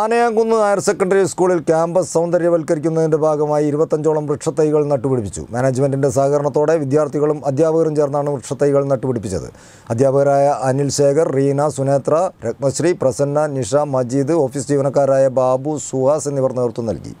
Anayamkunnu higher secondary സ്കൂളിൽ campus സൗന്ദര്യവൽക്കരിക്കുന്നതിൻ്റെ ഭാഗമായി ഇരുപത്തഞ്ചോളം വൃക്ഷത്തൈകൾ നട്ടുപിടിപ്പിച്ചു മാനേജ്മെൻറ്റിൻ്റെ സഹകരണത്തോടെ വിദ്യാർത്ഥികളും അധ്യാപകരും ചേർന്നാണ് വൃക്ഷത്തൈകൾ നട്ടുപിടിപ്പിച്ചത് അധ്യാപകരായ അനിൽ ശേഖർ റീന സുനേത്ര രത്നശ്രീ പ്രസന്ന നിഷ മജീദ് ഓഫീസ് ജീവനക്കാരായ ബാബു സുഹാസ് എന്നിവർ നേതൃത്വം നൽകി